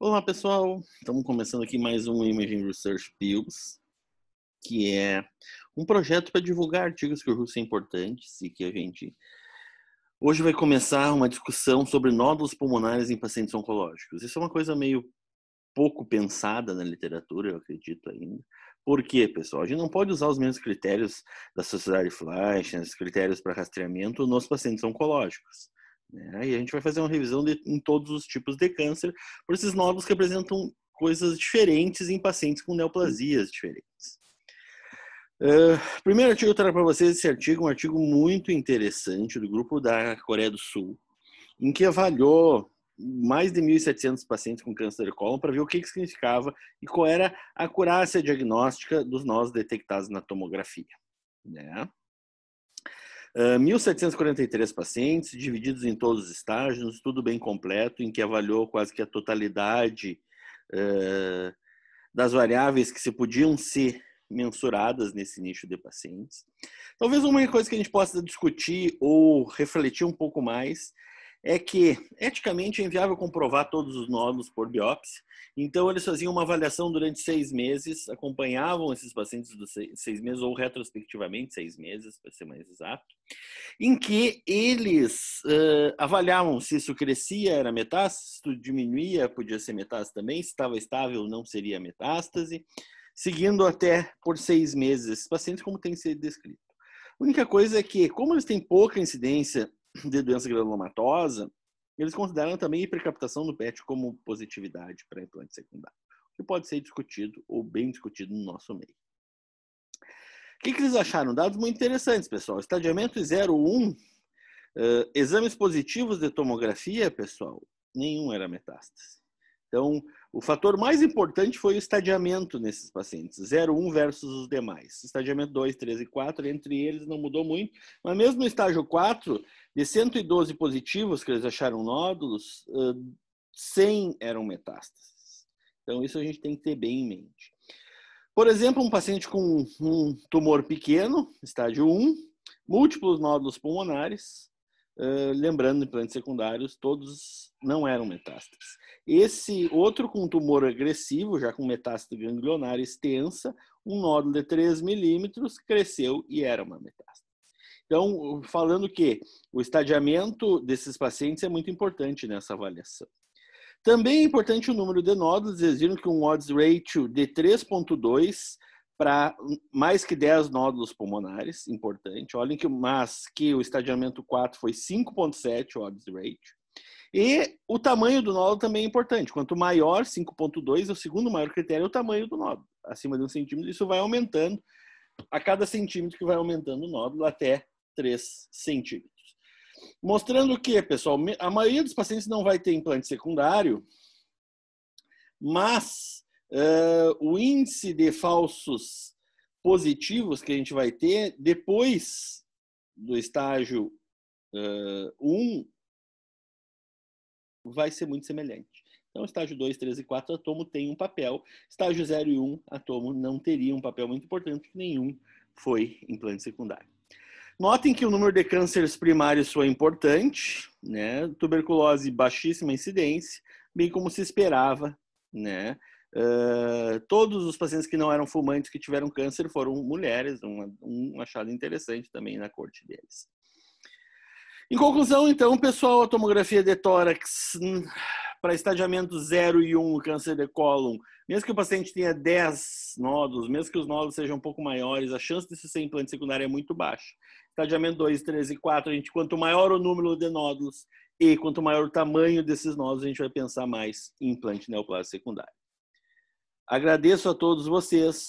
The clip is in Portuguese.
Olá pessoal, estamos começando aqui mais um Imaging Research Pills, que é um projeto para divulgar artigos que eu russo é importantes e que a gente hoje vai começar uma discussão sobre nódulos pulmonares em pacientes oncológicos. Isso é uma coisa meio pouco pensada na literatura, eu acredito ainda. Por quê, pessoal? A gente não pode usar os mesmos critérios da sociedade Flash, né, os critérios para rastreamento nos pacientes oncológicos. Né? E a gente vai fazer uma revisão de, em todos os tipos de câncer, por esses nódulos que apresentam coisas diferentes em pacientes com neoplasias diferentes. Uh, primeiro artigo que eu trago para vocês esse artigo, um artigo muito interessante do grupo da Coreia do Sul, em que avaliou mais de 1.700 pacientes com câncer de colo para ver o que, que significava e qual era a acurácia diagnóstica dos nós detectados na tomografia. Né? 1.743 ah, pacientes, divididos em todos os estágios, um estudo bem completo, em que avaliou quase que a totalidade uh, das variáveis que se podiam ser mensuradas nesse nicho de pacientes. Talvez uma coisa que a gente possa discutir ou refletir um pouco mais é que eticamente é inviável comprovar todos os nódulos por biópsia. Então, eles faziam uma avaliação durante seis meses, acompanhavam esses pacientes dos seis meses, ou retrospectivamente, seis meses, para ser mais exato, em que eles uh, avaliavam se isso crescia, era metástase, se diminuía, podia ser metástase também, se estava estável, não seria metástase, seguindo até por seis meses esses pacientes, como tem sido descrito. A única coisa é que, como eles têm pouca incidência de doença granulomatosa, eles consideram também a hipercaptação do PET como positividade para implante secundário, que pode ser discutido ou bem discutido no nosso meio. O que, que eles acharam? Dados muito interessantes, pessoal. Estadiamento 01, uh, exames positivos de tomografia, pessoal, nenhum era metástase. Então, o fator mais importante foi o estadiamento nesses pacientes, 0,1 versus os demais. Estadiamento 2, 3 e 4, entre eles não mudou muito, mas mesmo no estágio 4, de 112 positivos que eles acharam nódulos, 100 eram metástases. Então, isso a gente tem que ter bem em mente. Por exemplo, um paciente com um tumor pequeno, estágio 1, múltiplos nódulos pulmonares, lembrando, implantes secundários, todos não eram metástases. Esse outro com tumor agressivo, já com metástase ganglionar extensa, um nódulo de 3 milímetros, cresceu e era uma metástase. Então, falando que o estadiamento desses pacientes é muito importante nessa avaliação. Também é importante o número de nódulos, eles viram que um odds ratio de 3.2 para mais que 10 nódulos pulmonares, importante. Olhem que, mas que o estadiamento 4 foi 5.7 odds ratio. E o tamanho do nódulo também é importante. Quanto maior, 5.2, o segundo maior critério é o tamanho do nódulo. Acima de um centímetro, isso vai aumentando a cada centímetro que vai aumentando o nódulo até 3 centímetros. Mostrando que, pessoal, a maioria dos pacientes não vai ter implante secundário, mas uh, o índice de falsos positivos que a gente vai ter depois do estágio 1 uh, um, vai ser muito semelhante. Então, estágio 2, 3 e 4, atomo tem um papel. Estágio 0 e 1, um, atomo não teria um papel muito importante, nenhum foi implante secundário. Notem que o número de cânceres primários foi importante, né? Tuberculose, baixíssima incidência, bem como se esperava, né? Uh, todos os pacientes que não eram fumantes que tiveram câncer foram mulheres, um achado interessante também na corte deles. Em conclusão, então, pessoal, a tomografia de tórax para estadiamento 0 e 1, câncer de cólon, mesmo que o paciente tenha 10 nódulos, mesmo que os nódulos sejam um pouco maiores, a chance de ser implante secundário é muito baixa. Estadiamento 2, 3 e 4, a gente, quanto maior o número de nódulos e quanto maior o tamanho desses nódulos, a gente vai pensar mais em implante neoplásico secundário. Agradeço a todos vocês.